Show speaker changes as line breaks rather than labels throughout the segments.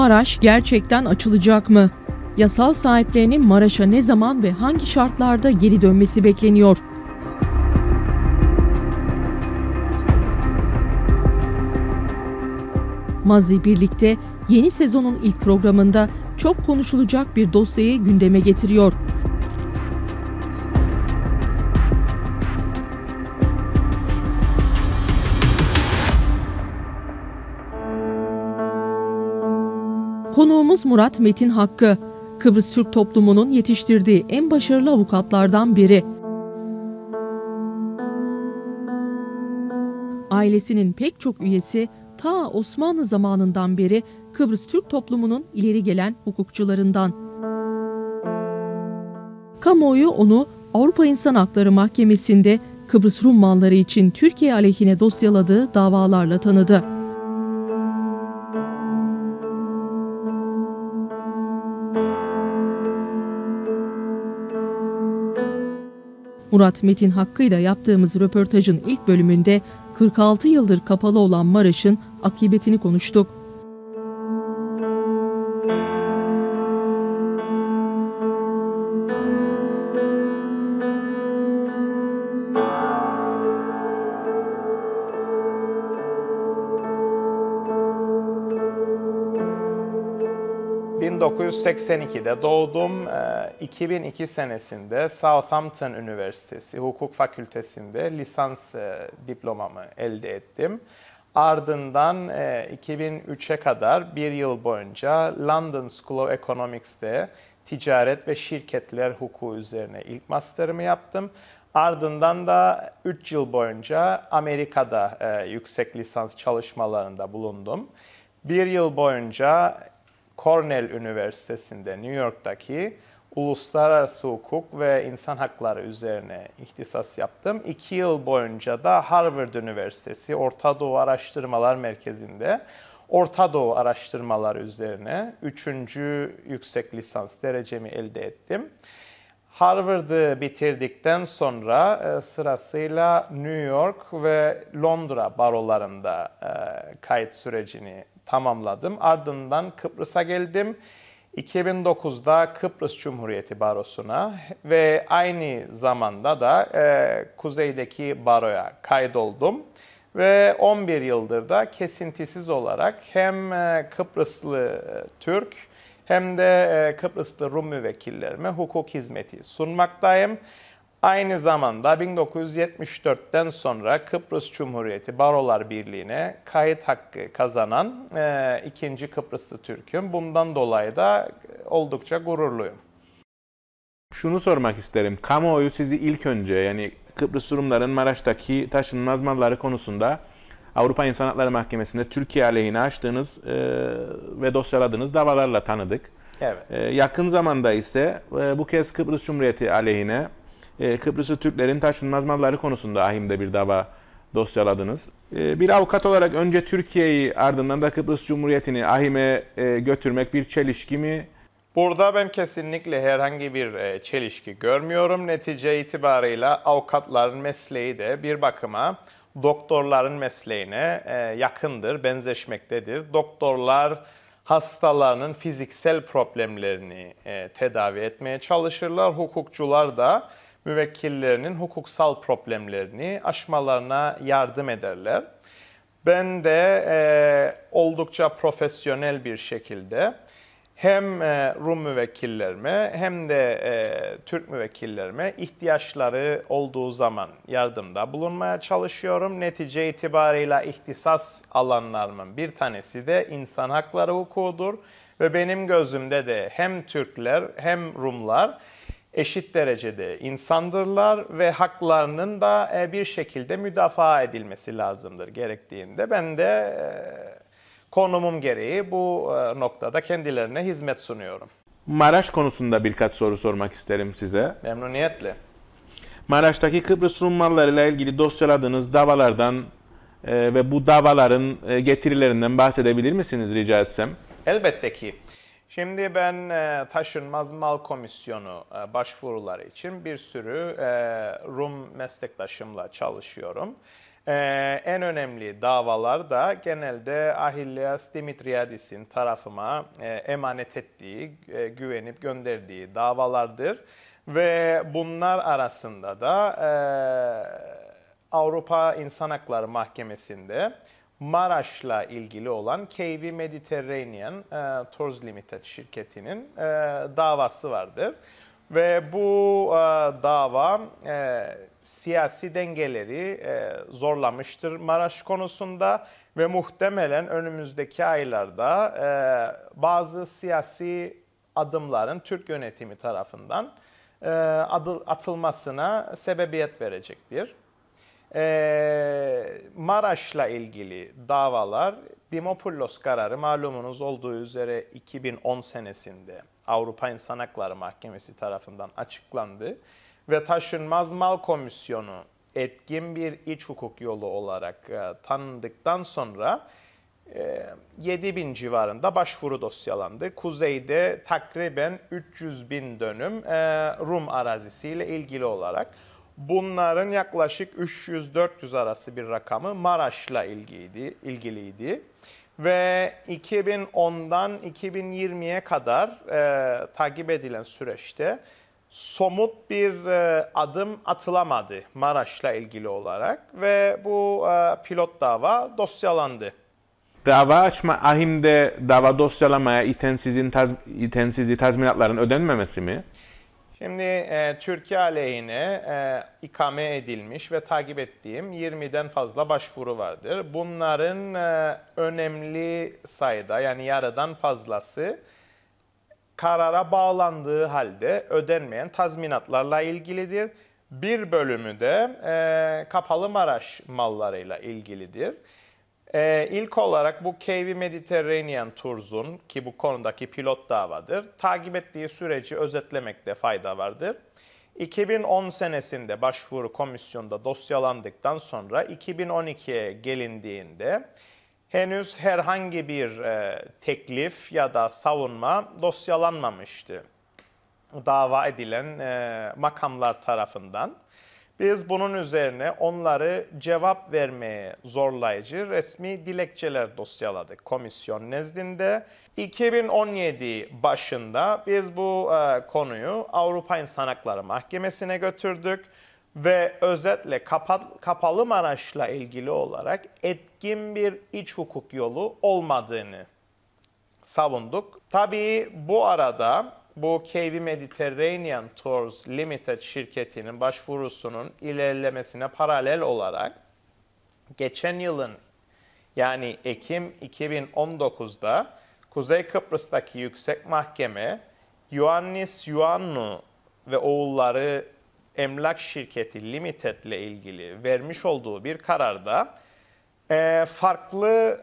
Maraş gerçekten açılacak mı? Yasal sahiplerinin Maraş'a ne zaman ve hangi şartlarda geri dönmesi bekleniyor? Mazi birlikte yeni sezonun ilk programında çok konuşulacak bir dosyayı gündeme getiriyor. Konuğumuz Murat Metin Hakkı. Kıbrıs Türk toplumunun yetiştirdiği en başarılı avukatlardan biri. Ailesinin pek çok üyesi ta Osmanlı zamanından beri Kıbrıs Türk toplumunun ileri gelen hukukçularından. Kamuoyu onu Avrupa İnsan Hakları Mahkemesi'nde Kıbrıs Rum malları için Türkiye aleyhine dosyaladığı davalarla tanıdı. Murat Metin Hakkı ile yaptığımız röportajın ilk bölümünde 46 yıldır kapalı olan Maraş'ın akıbetini konuştuk.
1982'de doğdum. 2002 e, senesinde Southampton Üniversitesi Hukuk Fakültesi'nde lisans e, diplomamı elde ettim. Ardından 2003'e kadar bir yıl boyunca London School of Economics'te ticaret ve şirketler hukuku üzerine ilk masterımı yaptım. Ardından da 3 yıl boyunca Amerika'da e, yüksek lisans çalışmalarında bulundum. Bir yıl boyunca Cornell Üniversitesi'nde New York'taki uluslararası hukuk ve insan hakları üzerine ihtisas yaptım. İki yıl boyunca da Harvard Üniversitesi Orta Doğu Araştırmalar Merkezi'nde Orta Doğu araştırmalar üzerine üçüncü yüksek lisans derecemi elde ettim. Harvard'ı bitirdikten sonra e, sırasıyla New York ve Londra barolarında e, kayıt sürecini tamamladım. Ardından Kıbrıs'a geldim. 2009'da Kıbrıs Cumhuriyeti Barosu'na ve aynı zamanda da e, kuzeydeki baroya kaydoldum. Ve 11 yıldır da kesintisiz olarak hem e, Kıbrıslı e, Türk hem de e, Kıbrıslı Rum müvekkillerime hukuk hizmeti sunmaktayım. Aynı zamanda 1974'ten sonra Kıbrıs Cumhuriyeti Barolar Birliği'ne kayıt hakkı kazanan e, ikinci Kıbrıslı Türk'üm. Bundan dolayı da oldukça gururluyum.
Şunu sormak isterim. Kamuoyu sizi ilk önce yani Kıbrıs Rumların Maraş'taki taşınmaz malları konusunda Avrupa İnsan Hakları Mahkemesi'nde Türkiye aleyhine açtığınız e, ve dosyaladığınız davalarla tanıdık. Evet. E, yakın zamanda ise e, bu kez Kıbrıs Cumhuriyeti aleyhine e, Türklerin taşınmaz malları konusunda ahimde bir dava dosyaladınız. Ee, bir avukat olarak önce Türkiye'yi ardından da Kıbrıs Cumhuriyeti'ni ahime e, götürmek bir çelişki mi?
Burada ben kesinlikle herhangi bir e, çelişki görmüyorum. Netice itibarıyla avukatların mesleği de bir bakıma doktorların mesleğine e, yakındır, benzeşmektedir. Doktorlar hastalarının fiziksel problemlerini e, tedavi etmeye çalışırlar. Hukukçular da müvekkillerinin hukuksal problemlerini aşmalarına yardım ederler. Ben de e, oldukça profesyonel bir şekilde hem e, Rum müvekkillerime hem de e, Türk müvekkillerime ihtiyaçları olduğu zaman yardımda bulunmaya çalışıyorum. Netice itibarıyla ihtisas alanlarımın bir tanesi de insan hakları hukukudur ve benim gözümde de hem Türkler hem Rumlar eşit derecede insandırlar ve haklarının da e, bir şekilde müdafaa edilmesi lazımdır gerektiğinde. Ben de e, konumum gereği bu e, noktada kendilerine hizmet sunuyorum.
Maraş konusunda birkaç soru sormak isterim size.
Memnuniyetle.
Maraş'taki Kıbrıs Rumlarlarıyla ilgili dosyaladığınız davalardan ve bu davaların getirilerinden bahsedebilir misiniz rica etsem?
Elbette ki. Şimdi ben e, taşınmaz mal komisyonu e, başvuruları için bir sürü e, Rum meslektaşımla çalışıyorum. en önemli davalar da genelde Ahilleas Dimitriadis'in tarafıma emanet ettiği, güvenip gönderdiği davalardır. Ve bunlar arasında da Avrupa İnsan Hakları Mahkemesi'nde Maraş'la ilgili olan KV Mediterranean e, Tours Limited şirketinin e, davası vardır. Ve bu e, dava e, siyasi dengeleri e, zorlamıştır Maraş konusunda ve muhtemelen önümüzdeki aylarda e, bazı siyasi adımların Türk yönetimi tarafından e, atılmasına sebebiyet verecektir. Ee, Maraş'la ilgili davalar Dimopoulos kararı malumunuz olduğu üzere 2010 senesinde Avrupa İnsan Hakları Mahkemesi tarafından açıklandı ve taşınmaz mal komisyonu etkin bir iç hukuk yolu olarak e, tanındıktan sonra e, 7 bin civarında başvuru dosyalandı. Kuzeyde takriben 300 bin dönüm e, Rum arazisiyle ilgili olarak. Bunların yaklaşık 300-400 arası bir rakamı Maraş'la ilgiydi, ilgiliydi. Ve 2010'dan 2020'ye kadar e, takip edilen süreçte somut bir e, adım atılamadı Maraş'la ilgili olarak ve bu e, pilot dava dosyalandı.
Dava açma ahimde dava dosyalamaya iten sizin taz, iten sizi tazminatların ödenmemesi mi?
Şimdi e, Türkiye aleyhine e, ikame edilmiş ve takip ettiğim 20'den fazla başvuru vardır. Bunların e, önemli sayıda yani yarıdan fazlası karara bağlandığı halde ödenmeyen tazminatlarla ilgilidir. Bir bölümü de e, kapalı Maraş mallarıyla ilgilidir. Ee, ilk olarak bu KV Mediterranean Tours'un ki bu konudaki pilot davadır, takip ettiği süreci özetlemekte fayda vardır. 2010 senesinde başvuru komisyonda dosyalandıktan sonra 2012'ye gelindiğinde henüz herhangi bir e, teklif ya da savunma dosyalanmamıştı. Dava edilen e, makamlar tarafından. Biz bunun üzerine onları cevap vermeye zorlayıcı resmi dilekçeler dosyaladık komisyon nezdinde. 2017 başında biz bu e, konuyu Avrupa İnsan Hakları Mahkemesi'ne götürdük ve özetle kapalı, kapalı Maraş'la ilgili olarak etkin bir iç hukuk yolu olmadığını savunduk. Tabii bu arada bu KV Mediterranean Tours Limited şirketinin başvurusunun ilerlemesine paralel olarak geçen yılın yani Ekim 2019'da Kuzey Kıbrıs'taki Yüksek Mahkeme Ioannis Ioannou ve oğulları emlak şirketi Limited ile ilgili vermiş olduğu bir kararda e, farklı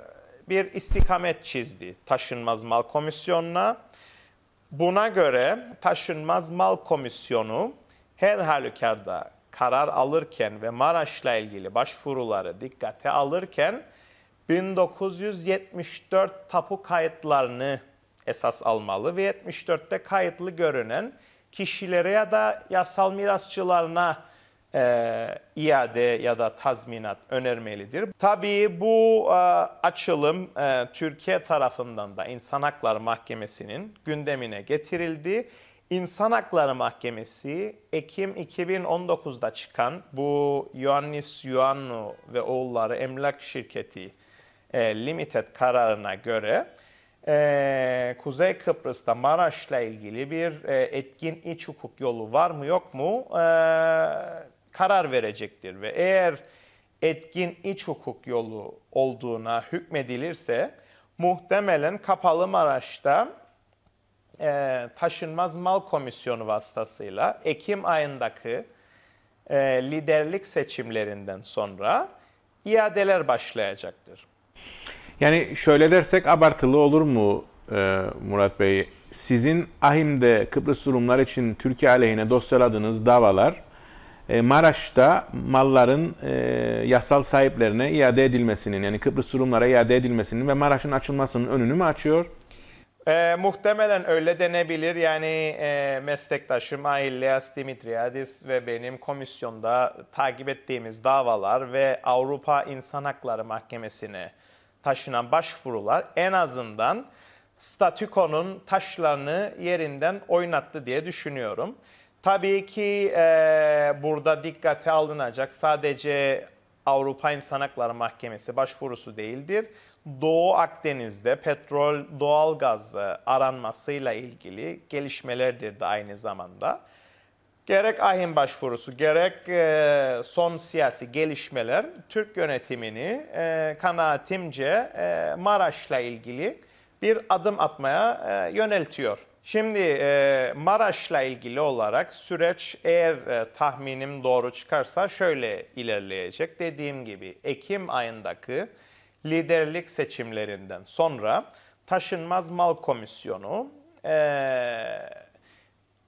bir istikamet çizdi taşınmaz mal komisyonuna Buna göre taşınmaz mal komisyonu her halükarda karar alırken ve Maraş'la ilgili başvuruları dikkate alırken 1974 tapu kayıtlarını esas almalı ve 74'te kayıtlı görünen kişilere ya da yasal mirasçılarına e, iade ya da tazminat önermelidir. Tabii bu e, açılım e, Türkiye tarafından da İnsan Hakları Mahkemesi'nin gündemine getirildi. İnsan Hakları Mahkemesi Ekim 2019'da çıkan bu Ioannis Ioannou ve oğulları emlak şirketi e, Limited kararına göre e, Kuzey Kıbrıs'ta Maraş'la ilgili bir e, etkin iç hukuk yolu var mı yok mu e, karar verecektir ve eğer etkin iç hukuk yolu olduğuna hükmedilirse muhtemelen kapalı Maraş'ta e, taşınmaz mal komisyonu vasıtasıyla Ekim ayındaki e, liderlik seçimlerinden sonra iadeler başlayacaktır.
Yani şöyle dersek abartılı olur mu e, Murat Bey? Sizin ahimde Kıbrıs Rumlar için Türkiye aleyhine dosyaladığınız davalar e, Maraş'ta malların e, yasal sahiplerine iade edilmesinin yani Kıbrıs Rumlara iade edilmesinin ve Maraş'ın açılmasının önünü mü açıyor?
E, muhtemelen öyle denebilir. Yani e, meslektaşım Ailias Dimitriadis ve benim komisyonda takip ettiğimiz davalar ve Avrupa İnsan Hakları Mahkemesi'ne taşınan başvurular en azından statükonun taşlarını yerinden oynattı diye düşünüyorum. Tabii ki e, burada dikkate alınacak sadece Avrupa İnsan Hakları Mahkemesi başvurusu değildir. Doğu Akdeniz'de petrol, doğal doğalgaz e, aranmasıyla ilgili gelişmelerdir de aynı zamanda. Gerek ahim başvurusu, gerek e, son siyasi gelişmeler Türk yönetimini e, kanaatimce e, Maraş'la ilgili bir adım atmaya e, yöneltiyor. Şimdi e, Maraş'la ilgili olarak süreç eğer e, tahminim doğru çıkarsa şöyle ilerleyecek. Dediğim gibi Ekim ayındaki liderlik seçimlerinden sonra Taşınmaz Mal Komisyonu e,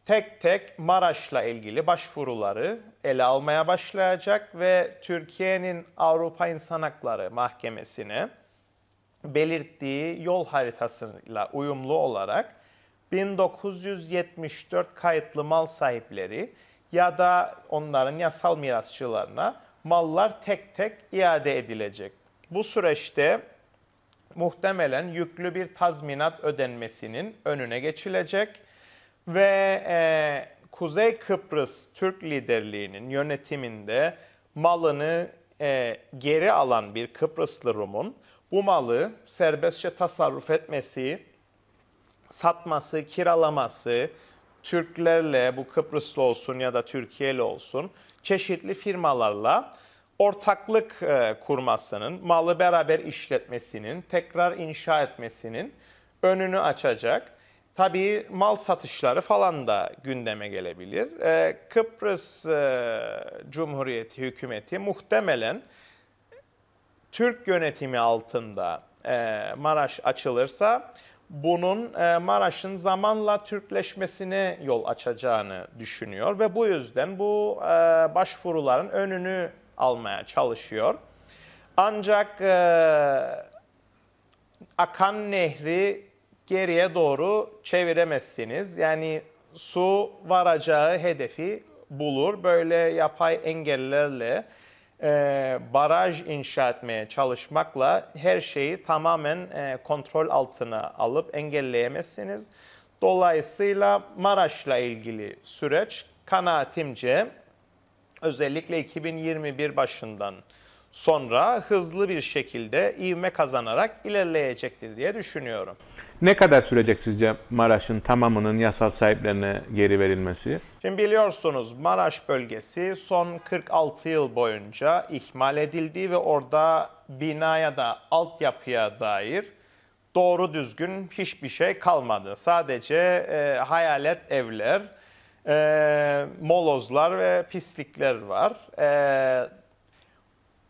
tek tek Maraş'la ilgili başvuruları ele almaya başlayacak ve Türkiye'nin Avrupa İnsan Hakları Mahkemesi'ne belirttiği yol haritasıyla uyumlu olarak 1974 kayıtlı mal sahipleri ya da onların yasal mirasçılarına mallar tek tek iade edilecek. Bu süreçte muhtemelen yüklü bir tazminat ödenmesinin önüne geçilecek ve e, Kuzey Kıbrıs Türk liderliğinin yönetiminde malını e, geri alan bir Kıbrıslı Rum'un bu malı serbestçe tasarruf etmesi satması, kiralaması, Türklerle bu Kıbrıslı olsun ya da Türkiye'li olsun çeşitli firmalarla ortaklık e, kurmasının, malı beraber işletmesinin, tekrar inşa etmesinin önünü açacak. Tabii mal satışları falan da gündeme gelebilir. E, Kıbrıs e, Cumhuriyeti hükümeti muhtemelen Türk yönetimi altında e, Maraş açılırsa bunun e, Maraş'ın zamanla Türkleşmesine yol açacağını düşünüyor ve bu yüzden bu e, başvuruların önünü almaya çalışıyor. Ancak e, akan nehri geriye doğru çeviremezsiniz. Yani su varacağı hedefi bulur. Böyle yapay engellerle e, baraj inşa etmeye çalışmakla her şeyi tamamen e, kontrol altına alıp engelleyemezsiniz. Dolayısıyla Maraş'la ilgili süreç kanaatimce özellikle 2021 başından sonra hızlı bir şekilde ivme kazanarak ilerleyecektir diye düşünüyorum.
Ne kadar sürecek sizce Maraş'ın tamamının yasal sahiplerine geri verilmesi?
Şimdi biliyorsunuz Maraş bölgesi son 46 yıl boyunca ihmal edildiği ve orada binaya da altyapıya dair doğru düzgün hiçbir şey kalmadı. Sadece e, hayalet evler, e, molozlar ve pislikler var. E,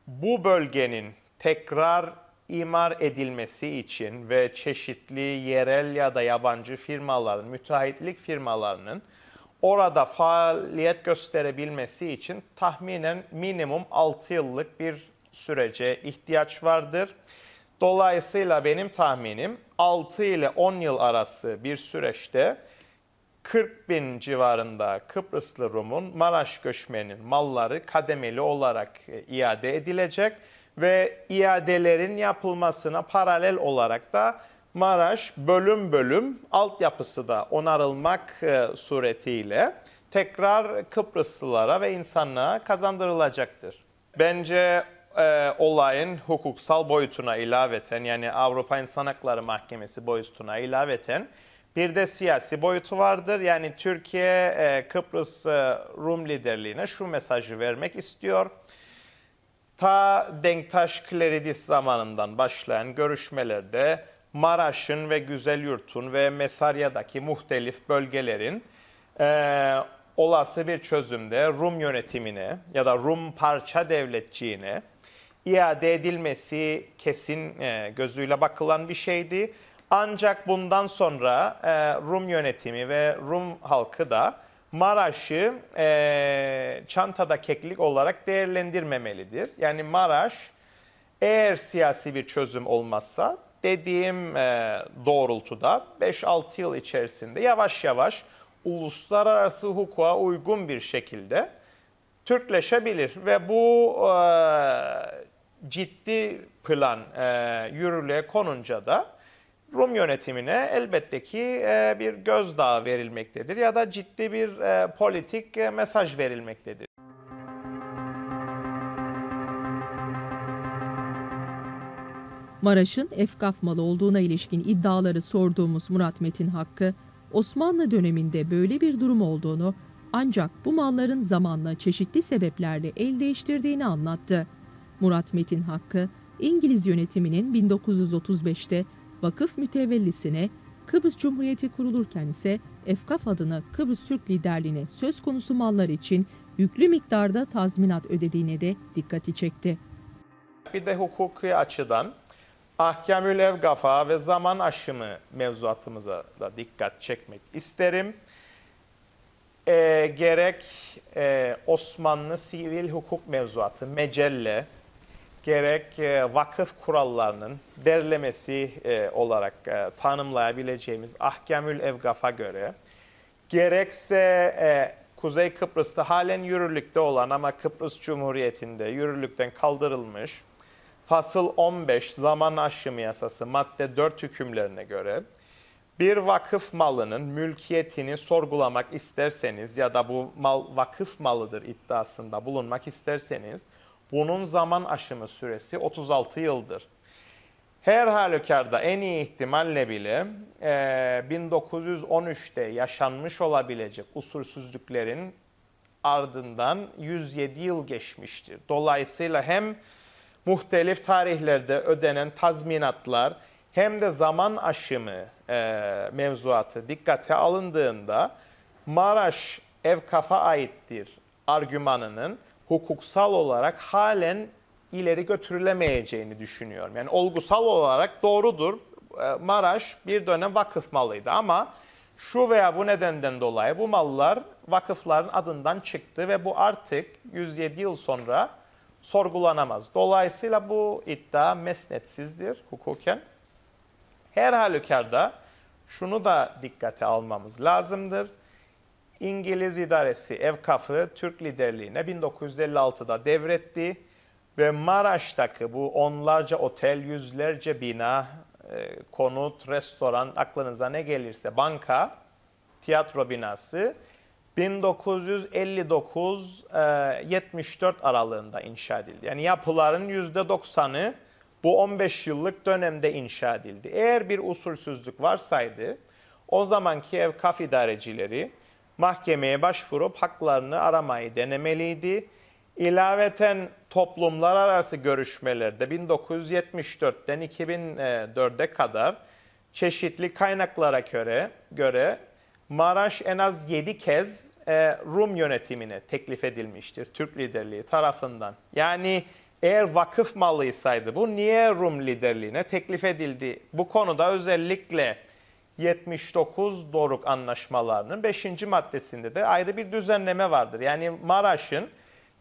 bu bölgenin tekrar imar edilmesi için ve çeşitli yerel ya da yabancı firmaların, müteahhitlik firmalarının orada faaliyet gösterebilmesi için tahminen minimum 6 yıllık bir sürece ihtiyaç vardır. Dolayısıyla benim tahminim 6 ile 10 yıl arası bir süreçte 40 bin civarında Kıbrıslı Rum'un Maraş göçmenin malları kademeli olarak e, iade edilecek ve iadelerin yapılmasına paralel olarak da Maraş bölüm bölüm altyapısı da onarılmak e, suretiyle tekrar Kıbrıslılara ve insanlığa kazandırılacaktır. Bence e, olayın hukuksal boyutuna ilaveten yani Avrupa İnsan Hakları Mahkemesi boyutuna ilaveten bir de siyasi boyutu vardır. Yani Türkiye e, Kıbrıs e, Rum liderliğine şu mesajı vermek istiyor ta Denktaş Kleridis zamanından başlayan görüşmelerde Maraş'ın ve Güzelyurt'un ve Mesarya'daki muhtelif bölgelerin e, olası bir çözümde Rum yönetimine ya da Rum parça devletçiğine iade edilmesi kesin e, gözüyle bakılan bir şeydi. Ancak bundan sonra e, Rum yönetimi ve Rum halkı da Maraş'ı e, çantada keklik olarak değerlendirmemelidir. Yani Maraş eğer siyasi bir çözüm olmazsa dediğim e, doğrultuda 5-6 yıl içerisinde yavaş yavaş uluslararası hukuka uygun bir şekilde Türkleşebilir ve bu e, ciddi plan e, yürürlüğe konunca da Rum yönetimine elbette ki e, bir gözdağı verilmektedir ya da ciddi bir e, politik e, mesaj verilmektedir.
Maraş'ın efkaf malı olduğuna ilişkin iddiaları sorduğumuz Murat Metin Hakkı, Osmanlı döneminde böyle bir durum olduğunu ancak bu malların zamanla çeşitli sebeplerle el değiştirdiğini anlattı. Murat Metin Hakkı, İngiliz yönetiminin 1935'te vakıf mütevellisine, Kıbrıs Cumhuriyeti kurulurken ise EFKAF adına Kıbrıs Türk liderliğine söz konusu mallar için yüklü miktarda tazminat ödediğine de dikkati çekti.
Bir de hukuki açıdan ahkamül evgafa ve zaman aşımı mevzuatımıza da dikkat çekmek isterim. E, gerek e, Osmanlı sivil hukuk mevzuatı, mecelle, gerek e, vakıf kurallarının derlemesi e, olarak e, tanımlayabileceğimiz Ahkamül Evgaf'a göre, gerekse Kuzey Kıbrıs'ta halen yürürlükte olan ama Kıbrıs Cumhuriyeti'nde yürürlükten kaldırılmış Fasıl 15 Zaman Aşımı Yasası madde 4 hükümlerine göre bir vakıf malının mülkiyetini sorgulamak isterseniz ya da bu mal vakıf malıdır iddiasında bulunmak isterseniz bunun zaman aşımı süresi 36 yıldır. Her halükarda en iyi ihtimalle bile e, 1913'te yaşanmış olabilecek usulsüzlüklerin ardından 107 yıl geçmiştir. Dolayısıyla hem muhtelif tarihlerde ödenen tazminatlar hem de zaman aşımı e, mevzuatı dikkate alındığında Maraş Evkaf'a aittir argümanının hukuksal olarak halen ileri götürülemeyeceğini düşünüyorum. Yani olgusal olarak doğrudur. Ee, Maraş bir dönem vakıf malıydı ama şu veya bu nedenden dolayı bu mallar vakıfların adından çıktı ve bu artık 107 yıl sonra sorgulanamaz. Dolayısıyla bu iddia mesnetsizdir hukuken. Her halükarda şunu da dikkate almamız lazımdır. İngiliz idaresi Evkaf'ı Türk liderliğine 1956'da devretti ve Maraş'taki bu onlarca otel, yüzlerce bina, e, konut, restoran, aklınıza ne gelirse banka, tiyatro binası 1959-74 e, aralığında inşa edildi. Yani yapıların %90'ı bu 15 yıllık dönemde inşa edildi. Eğer bir usulsüzlük varsaydı o zamanki ev kaf idarecileri mahkemeye başvurup haklarını aramayı denemeliydi. İlaveten toplumlar arası görüşmelerde 1974'ten 2004'e kadar çeşitli kaynaklara göre, göre Maraş en az 7 kez e, Rum yönetimine teklif edilmiştir Türk liderliği tarafından. Yani eğer vakıf malıydı bu niye Rum liderliğine teklif edildi? Bu konuda özellikle 79 Doruk Anlaşmalarının 5. maddesinde de ayrı bir düzenleme vardır. Yani Maraş'ın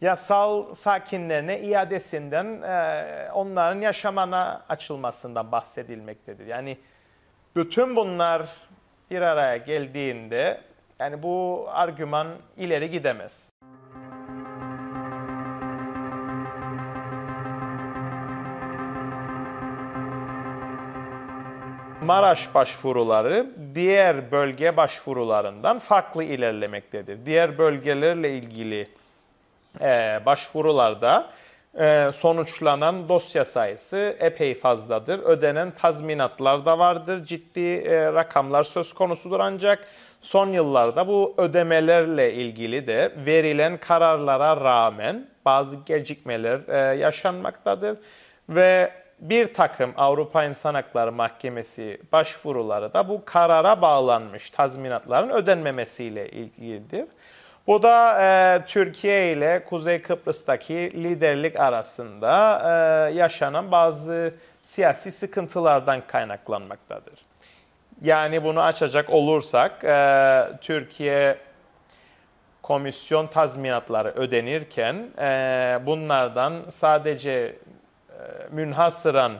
yasal sakinlerine iadesinden e, onların yaşamana açılmasından bahsedilmektedir. Yani bütün bunlar bir araya geldiğinde yani bu argüman ileri gidemez. Maraş başvuruları diğer bölge başvurularından farklı ilerlemektedir. Diğer bölgelerle ilgili e, başvurularda e, sonuçlanan dosya sayısı epey fazladır. Ödenen tazminatlar da vardır. Ciddi e, rakamlar söz konusudur ancak son yıllarda bu ödemelerle ilgili de verilen kararlara rağmen bazı gecikmeler e, yaşanmaktadır ve bir takım Avrupa İnsan Hakları Mahkemesi başvuruları da bu karara bağlanmış tazminatların ödenmemesiyle ilgilidir. Bu da e, Türkiye ile Kuzey Kıbrıs'taki liderlik arasında e, yaşanan bazı siyasi sıkıntılardan kaynaklanmaktadır. Yani bunu açacak olursak e, Türkiye komisyon tazminatları ödenirken e, bunlardan sadece münhasıran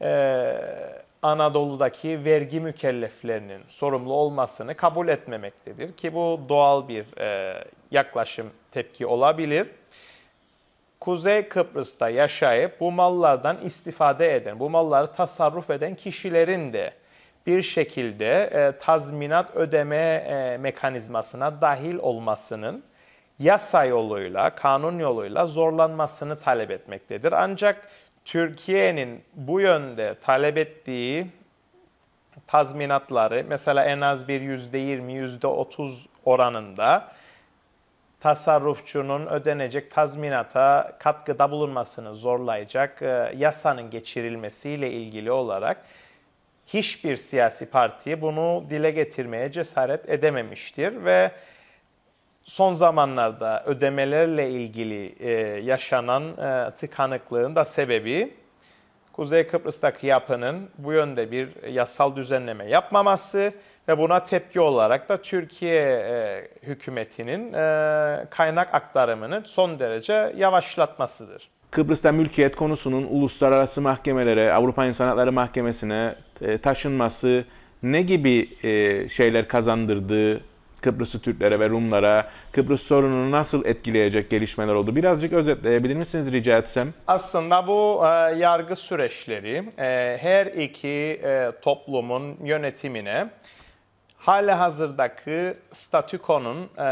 e, Anadolu'daki vergi mükelleflerinin sorumlu olmasını kabul etmemektedir. Ki bu doğal bir e, yaklaşım tepki olabilir. Kuzey Kıbrıs'ta yaşayıp bu mallardan istifade eden, bu malları tasarruf eden kişilerin de bir şekilde e, tazminat ödeme e, mekanizmasına dahil olmasının yasa yoluyla, kanun yoluyla zorlanmasını talep etmektedir. Ancak Türkiye'nin bu yönde talep ettiği tazminatları mesela en az bir %20, %30 oranında tasarrufçunun ödenecek tazminata katkıda bulunmasını zorlayacak e, yasanın geçirilmesiyle ilgili olarak hiçbir siyasi parti bunu dile getirmeye cesaret edememiştir ve son zamanlarda ödemelerle ilgili e, yaşanan e, tıkanıklığın da sebebi Kuzey Kıbrıs'taki yapının bu yönde bir yasal düzenleme yapmaması ve buna tepki olarak da Türkiye e, hükümetinin e, kaynak aktarımını son derece yavaşlatmasıdır.
Kıbrıs'ta mülkiyet konusunun uluslararası mahkemelere, Avrupa İnsan Hakları Mahkemesi'ne e, taşınması ne gibi e, şeyler kazandırdığı Kıbrıs'ı Türklere ve Rumlara, Kıbrıs sorununu nasıl etkileyecek gelişmeler oldu? Birazcık özetleyebilir misiniz rica etsem?
Aslında bu e, yargı süreçleri e, her iki e, toplumun yönetimine hala hazırdaki statükonun e,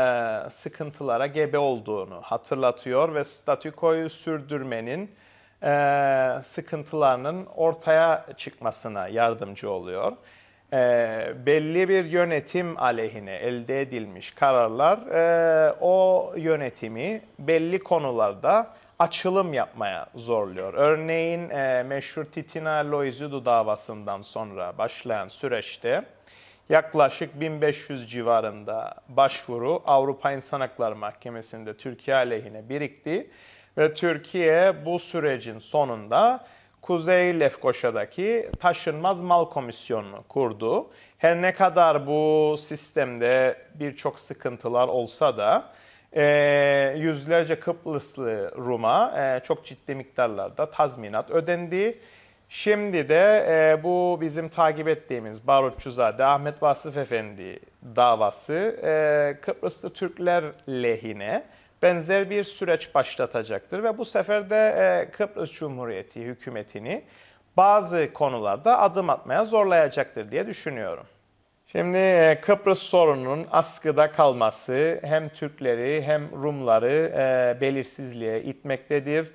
sıkıntılara gebe olduğunu hatırlatıyor ve statükoyu sürdürmenin e, sıkıntılarının ortaya çıkmasına yardımcı oluyor e, belli bir yönetim aleyhine elde edilmiş kararlar e, o yönetimi belli konularda açılım yapmaya zorluyor. Örneğin e, meşhur Titina Loizudu davasından sonra başlayan süreçte yaklaşık 1500 civarında başvuru Avrupa İnsan Hakları Mahkemesi'nde Türkiye aleyhine birikti ve Türkiye bu sürecin sonunda Kuzey Lefkoşa'daki taşınmaz mal komisyonunu kurdu. Her ne kadar bu sistemde birçok sıkıntılar olsa da e, yüzlerce Kıbrıslı Rum'a e, çok ciddi miktarlarda tazminat ödendi. Şimdi de e, bu bizim takip ettiğimiz Barutçuzade Ahmet Vasıf Efendi davası Kıbrıslı Türkler lehine benzer bir süreç başlatacaktır ve bu sefer de e, Kıbrıs Cumhuriyeti hükümetini bazı konularda adım atmaya zorlayacaktır diye düşünüyorum. Şimdi e, Kıbrıs sorununun askıda kalması hem Türkleri hem Rumları e, belirsizliğe itmektedir.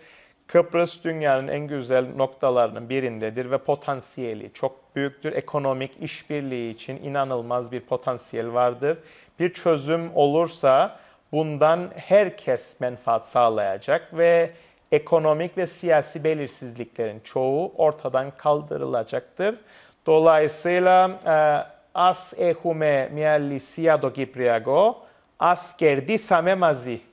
Kıbrıs dünyanın en güzel noktalarının birindedir ve potansiyeli çok büyüktür. Ekonomik işbirliği için inanılmaz bir potansiyel vardır. Bir çözüm olursa Bundan herkes menfaat sağlayacak ve ekonomik ve siyasi belirsizliklerin çoğu ortadan kaldırılacaktır. Dolayısıyla e, as ehume mialli siado Kipriago, as kerdisame μαζί.